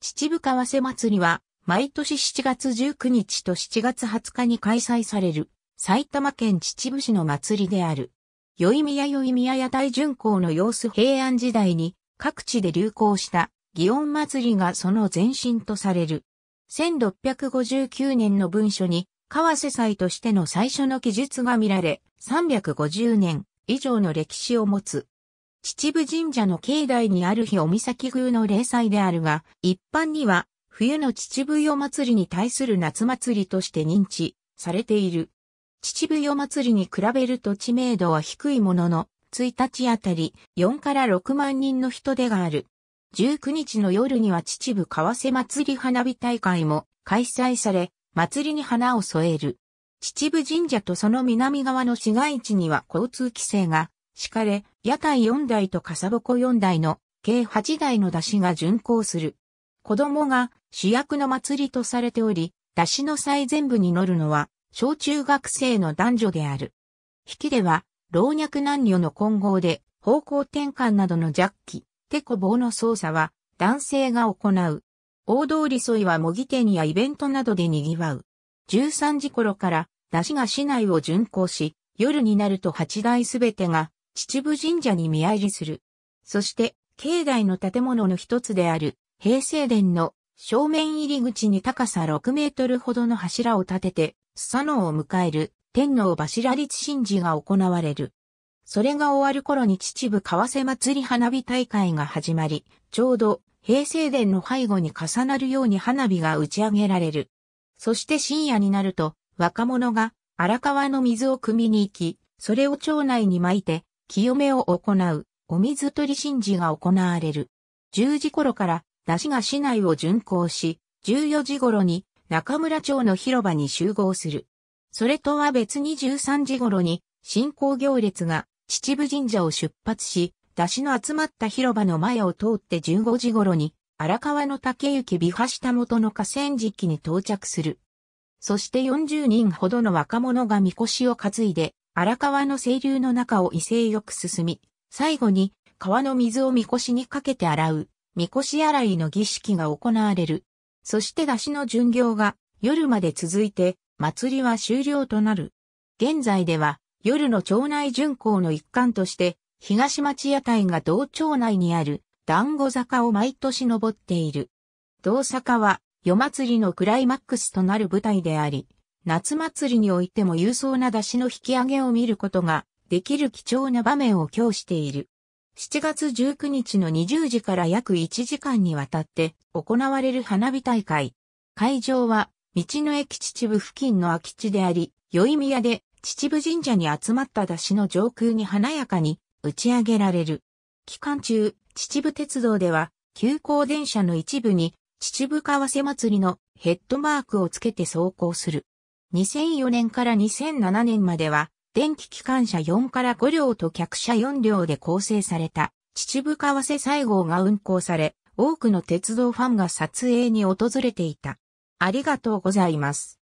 秩父川瀬祭りは、毎年7月19日と7月20日に開催される、埼玉県秩父市の祭りである。宵宮宵宮屋台巡行の様子平安時代に各地で流行した祇園祭りがその前身とされる。1659年の文書に、川瀬祭としての最初の記述が見られ、350年以上の歴史を持つ秩父神社の境内にある日お岬宮の霊祭であるが、一般には冬の秩父夜祭りに対する夏祭りとして認知されている。秩父夜祭りに比べると知名度は低いものの、1日あたり4から6万人の人出がある。19日の夜には秩父川瀬祭り花火大会も開催され、祭りに花を添える。秩父神社とその南側の市街地には交通規制が敷かれ、屋台4台とかさぼ4台の計8台の出汁が巡行する。子供が主役の祭りとされており、出汁の最前部に乗るのは小中学生の男女である。引きでは老若男女の混合で方向転換などのジャッキ、手こ棒の操作は男性が行う。大通り沿いは模擬店やイベントなどで賑わう。13時頃から出汁が市内を巡行し、夜になると8台すべてが秩父神社に見合りする。そして、境内の建物の一つである、平成殿の正面入り口に高さ6メートルほどの柱を立てて、スサノオを迎える天皇柱立神事が行われる。それが終わる頃に秩父川瀬祭り花火大会が始まり、ちょうど平成殿の背後に重なるように花火が打ち上げられる。そして深夜になると、若者が荒川の水を汲みに行き、それを町内に巻いて、清めを行う、お水取り神事が行われる。10時頃から、出汁が市内を巡行し、14時頃に中村町の広場に集合する。それとは別に13時頃に、信仰行列が秩父神社を出発し、出汁の集まった広場の前を通って15時頃に、荒川の竹行美波下元の河川敷に到着する。そして40人ほどの若者がみこしを担いで、荒川の清流の中を威勢よく進み、最後に川の水をみこしにかけて洗う、みこし洗いの儀式が行われる。そして出汁の巡業が夜まで続いて、祭りは終了となる。現在では夜の町内巡行の一環として、東町屋台が同町内にある団子坂を毎年登っている。同坂は夜祭りのクライマックスとなる舞台であり、夏祭りにおいても勇壮な出汁の引き上げを見ることができる貴重な場面を供している。7月19日の20時から約1時間にわたって行われる花火大会。会場は道の駅秩父付近の空き地であり、宵宮で秩父神社に集まった出汁の上空に華やかに打ち上げられる。期間中、秩父鉄道では、急行電車の一部に秩父川瀬祭りのヘッドマークをつけて走行する。2004年から2007年までは、電気機関車4から5両と客車4両で構成された、秩父為瀬西胞が運行され、多くの鉄道ファンが撮影に訪れていた。ありがとうございます。